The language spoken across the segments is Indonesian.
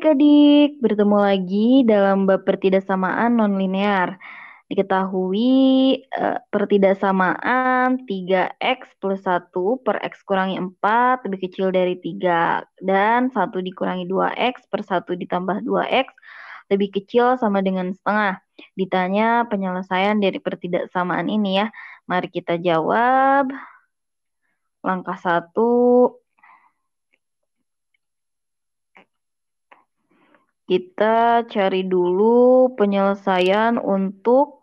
adik-adik, bertemu lagi dalam bab pertidaksamaan nonlinear. Diketahui eh, pertidaksamaan 3x plus 1 per x kurangi 4 lebih kecil dari 3. Dan 1 dikurangi 2x per 1 ditambah 2x lebih kecil sama dengan setengah. Ditanya penyelesaian dari pertidaksamaan ini ya. Mari kita jawab. Langkah 1, Kita cari dulu penyelesaian untuk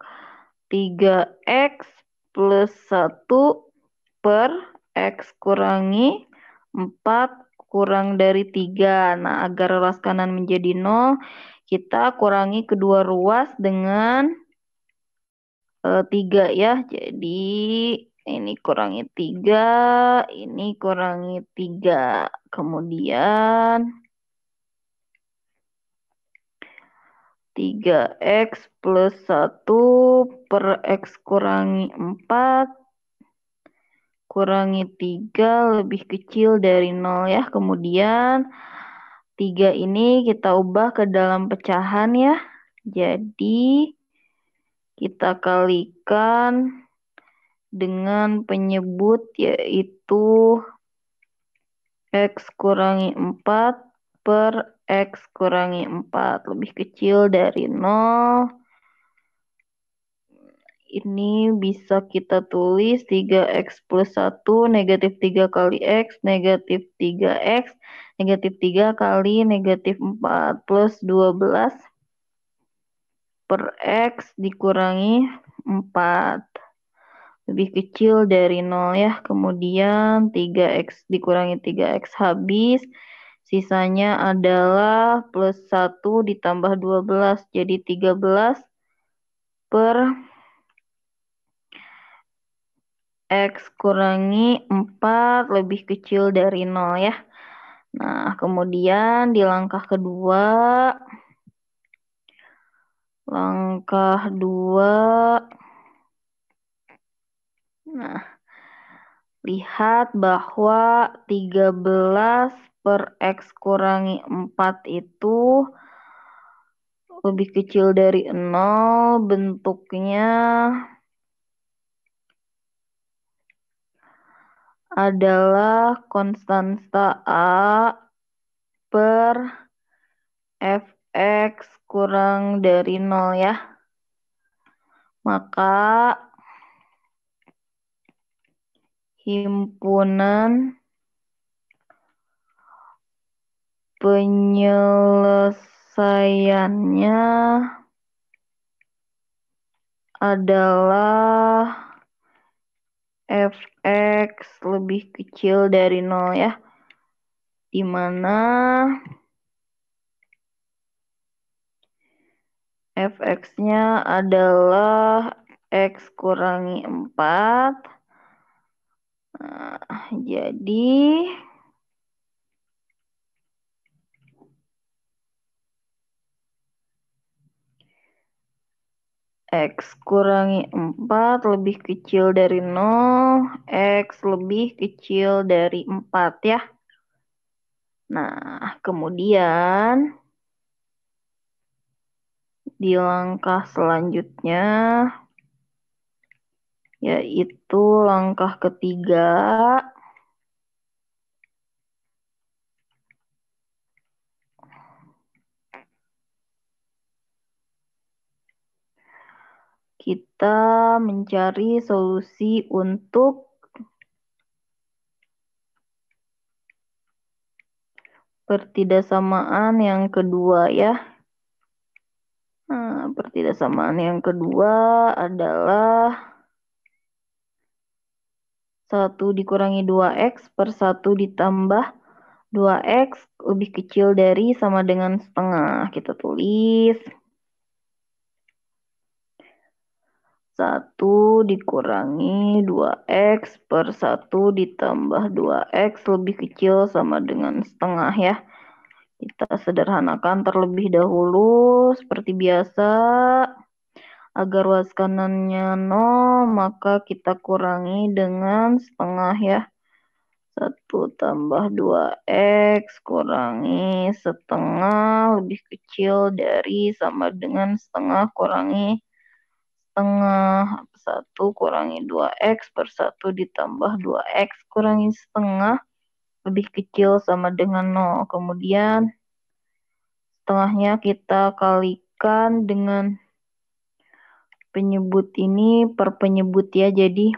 3X plus 1 per X kurangi 4 kurang dari 3. Nah, agar ruas kanan menjadi 0, kita kurangi kedua ruas dengan 3 e, ya. Jadi ini kurangi 3, ini kurangi 3. Kemudian 3X plus 1 per X kurangi 4 kurangi 3 lebih kecil dari 0 ya. Kemudian 3 ini kita ubah ke dalam pecahan ya. Jadi kita kalikan dengan penyebut yaitu X kurangi 4 per X kurangi 4 lebih kecil dari 0. Ini bisa kita tulis 3X plus 1 negatif 3 kali X negatif 3X negatif 3 kali negatif 4 plus 12 per X dikurangi 4 lebih kecil dari 0 ya. Kemudian 3X dikurangi 3X habis. Sisanya adalah plus 1 ditambah 12. Jadi 13 per X kurangi 4 lebih kecil dari 0 ya. Nah, kemudian di langkah kedua, langkah 2, nah, lihat bahwa 13 per X kurangi 4 itu lebih kecil dari 0, bentuknya adalah konstanta A per fx kurang dari 0 ya. Maka himpunan penyelesaiannya adalah fx lebih kecil dari nol ya. Dimana fx-nya adalah x kurangi 4. Nah, jadi X kurangi 4 lebih kecil dari 0, X lebih kecil dari 4 ya. Nah, kemudian di langkah selanjutnya yaitu langkah ketiga kita mencari solusi untuk pertidaksamaan yang kedua ya. Nah, pertidaksamaan yang kedua adalah 1 dikurangi 2x per 1 ditambah 2x lebih kecil dari sama dengan setengah. Kita tulis. 1 dikurangi 2x per 1 ditambah 2x lebih kecil sama dengan setengah ya. Kita sederhanakan terlebih dahulu seperti biasa. Agar ruas kanannya 0, maka kita kurangi dengan setengah ya. 1 tambah 2x kurangi setengah lebih kecil dari sama dengan setengah kurangi setengah satu kurangi 2x per satu ditambah 2x kurangi setengah lebih kecil sama dengan nol Kemudian setengahnya kita kalikan dengan penyebut ini per penyebut ya. Jadi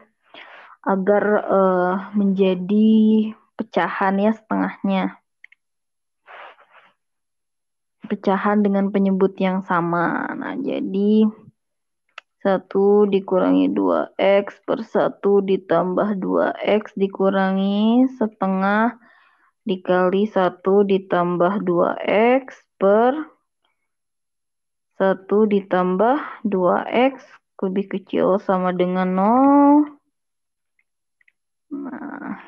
agar uh, menjadi pecahan ya setengahnya. Pecahan dengan penyebut yang sama. Nah, jadi 1 dikurangi 2x per 1 ditambah 2x dikurangi setengah dikali 1 ditambah 2x per 1 ditambah 2x lebih kecil sama dengan 0. Nah,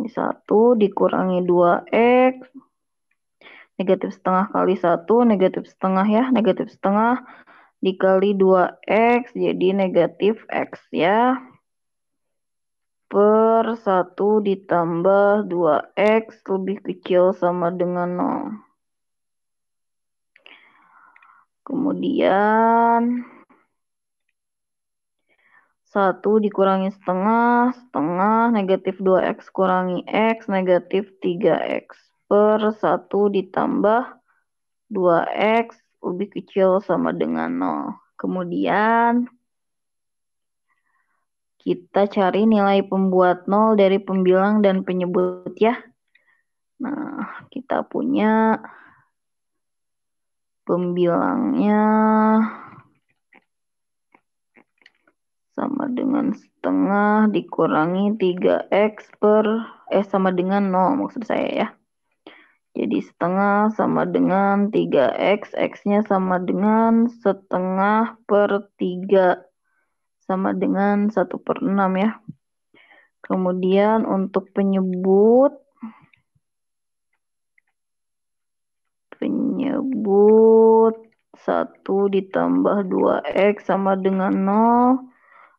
ini 1 dikurangi 2x. Negatif setengah kali 1, negatif setengah ya, negatif setengah dikali 2x jadi negatif x ya. Per 1 ditambah 2x lebih kecil sama dengan 0. Kemudian 1 dikurangi setengah, setengah, negatif 2x kurangi x, negatif 3x. Per 1 ditambah 2x lebih kecil sama dengan 0. Kemudian kita cari nilai pembuat 0 dari pembilang dan penyebut ya. Nah, kita punya pembilangnya sama dengan setengah dikurangi 3x per eh sama dengan 0 maksud saya ya. Jadi setengah sama dengan 3x, x-nya sama dengan setengah per 3, sama dengan 1 per 6 ya. Kemudian untuk penyebut, penyebut 1 ditambah 2x sama dengan 0,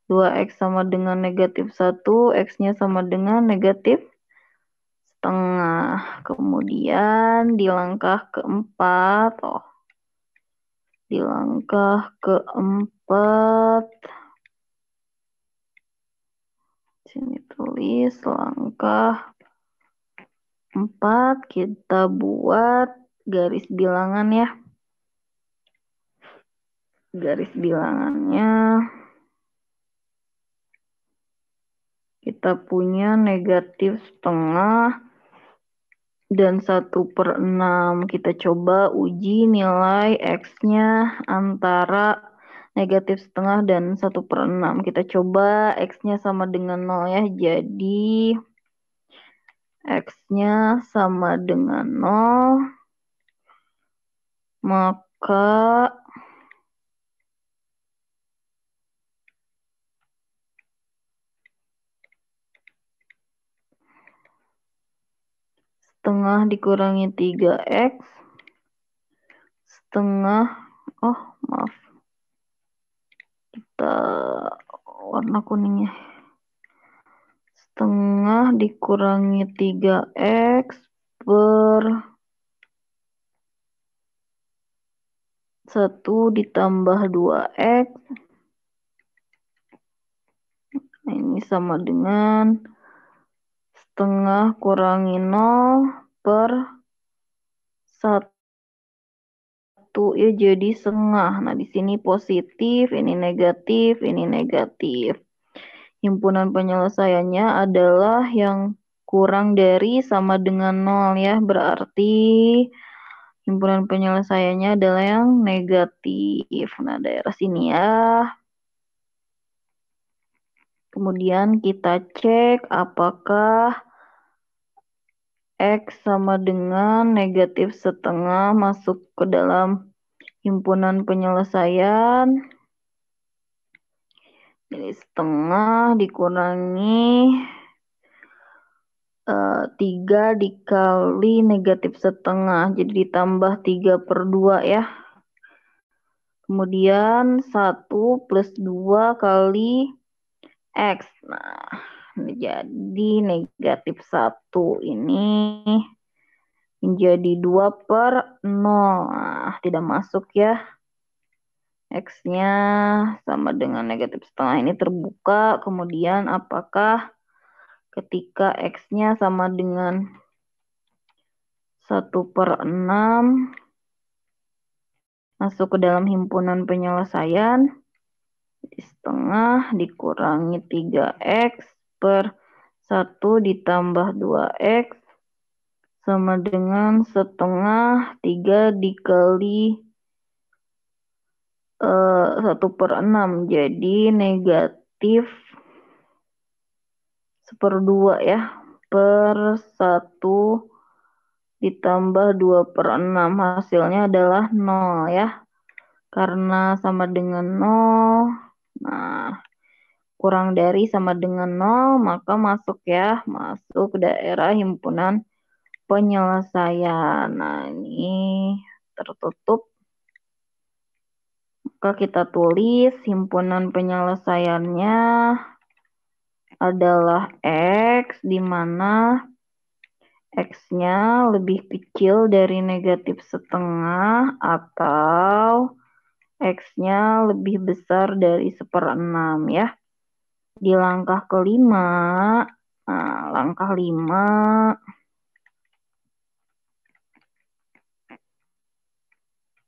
2x sama dengan negatif 1, x-nya sama dengan negatif tengah. Kemudian di langkah keempat, oh, di langkah keempat, sini tulis langkah empat, kita buat garis bilangan ya. Garis bilangannya kita punya negatif setengah dan 1 per 6 kita coba uji nilai X-nya antara negatif setengah dan 1 per 6 kita coba X-nya sama dengan 0 ya jadi X-nya sama dengan 0 maka setengah dikurangi 3x setengah oh maaf kita warna kuningnya setengah dikurangi 3x per 1 ditambah 2x nah, ini sama dengan setengah kurangi 0 per 1 ya jadi setengah. Nah, di sini positif, ini negatif, ini negatif. Himpunan penyelesaiannya adalah yang kurang dari sama dengan 0 ya. Berarti himpunan penyelesaiannya adalah yang negatif. Nah, daerah sini ya. Kemudian kita cek apakah X sama dengan negatif setengah masuk ke dalam himpunan penyelesaian. Jadi setengah dikurangi uh, eh, 3 dikali negatif setengah. Jadi ditambah 3 per 2 ya. Kemudian 1 plus 2 kali X. Nah, menjadi negatif satu ini menjadi 2 per 0. Nah, tidak masuk ya. X-nya sama dengan negatif setengah ini terbuka. Kemudian apakah ketika X-nya sama dengan 1 per 6 masuk ke dalam himpunan penyelesaian setengah dikurangi 3x per 1 ditambah 2x sama dengan setengah 3 dikali uh, eh, 1 per 6. Jadi negatif 1 per 2 ya per 1 ditambah 2 per 6 hasilnya adalah 0 ya karena sama dengan 0 Nah, kurang dari sama dengan 0, maka masuk ya, masuk daerah himpunan penyelesaian. Nah, ini tertutup. Maka kita tulis himpunan penyelesaiannya adalah X, di mana X-nya lebih kecil dari negatif setengah atau X-nya lebih besar dari seperenam ya. Di langkah kelima, nah, langkah lima,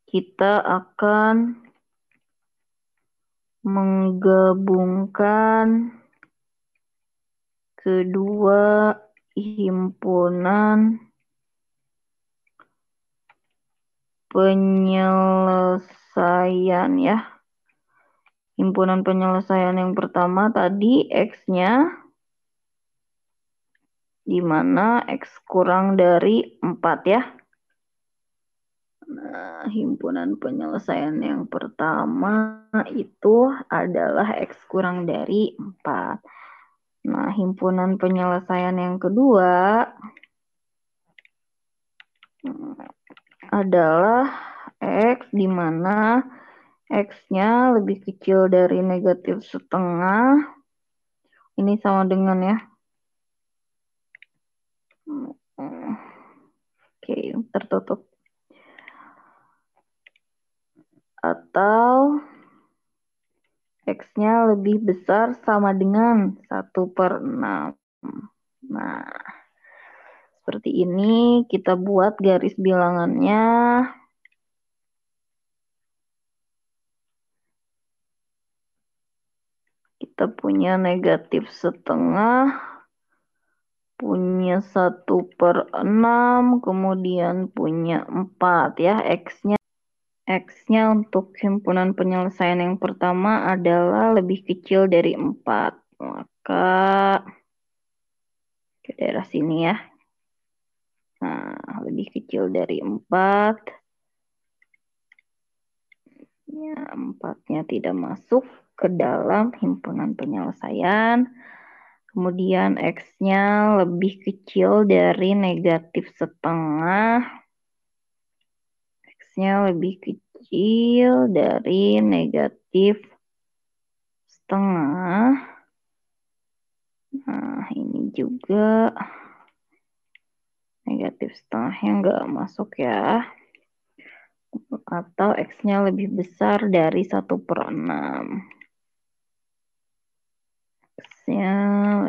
kita akan menggabungkan kedua himpunan penyelesaian penyelesaian ya. Himpunan penyelesaian yang pertama tadi X-nya di mana X kurang dari 4 ya. Nah, himpunan penyelesaian yang pertama itu adalah X kurang dari 4. Nah, himpunan penyelesaian yang kedua hmm, adalah X di mana X-nya lebih kecil dari negatif setengah. Ini sama dengan ya. Oke, tertutup. Atau X-nya lebih besar sama dengan 1 per 6. Nah, seperti ini kita buat garis bilangannya. punya negatif setengah, punya satu per enam, kemudian punya empat ya. X-nya X-nya untuk himpunan penyelesaian yang pertama adalah lebih kecil dari empat Maka ke daerah sini ya. Nah, lebih kecil dari empat Ya, 4-nya tidak masuk ke dalam himpunan penyelesaian. Kemudian X-nya lebih kecil dari negatif setengah. X-nya lebih kecil dari negatif setengah. Nah, ini juga negatif setengah yang nggak masuk ya. Atau X-nya lebih besar dari satu per 6. X-nya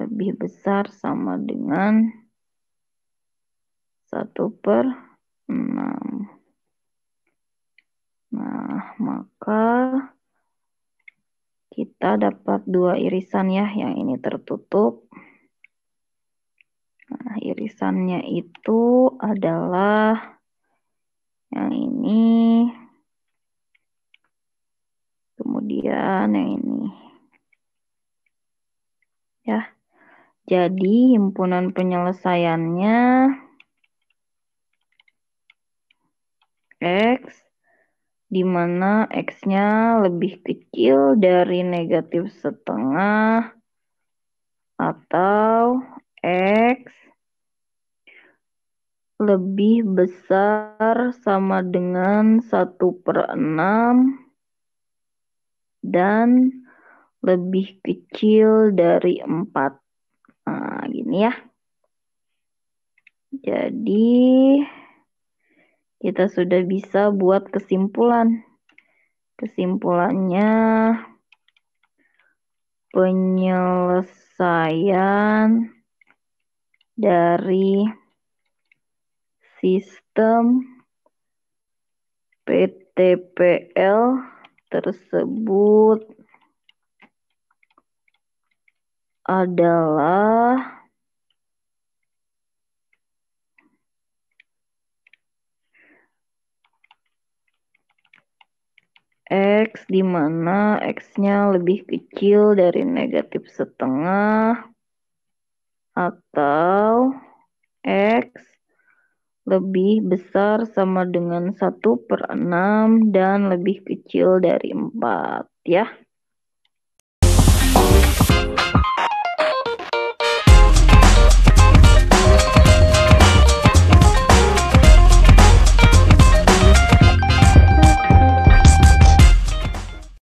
lebih besar sama dengan 1 per 6. Nah, maka kita dapat dua irisan ya, yang ini tertutup. Nah, irisannya itu adalah yang ini, kemudian yang ini ya. Jadi himpunan penyelesaiannya X di mana X-nya lebih kecil dari negatif setengah atau X lebih besar sama dengan satu per enam dan lebih kecil dari 4. Nah, gini ya. Jadi, kita sudah bisa buat kesimpulan. Kesimpulannya, penyelesaian dari sistem PTPL tersebut adalah X di mana X-nya lebih kecil dari negatif setengah atau X lebih besar sama dengan satu per enam dan lebih kecil dari empat, ya.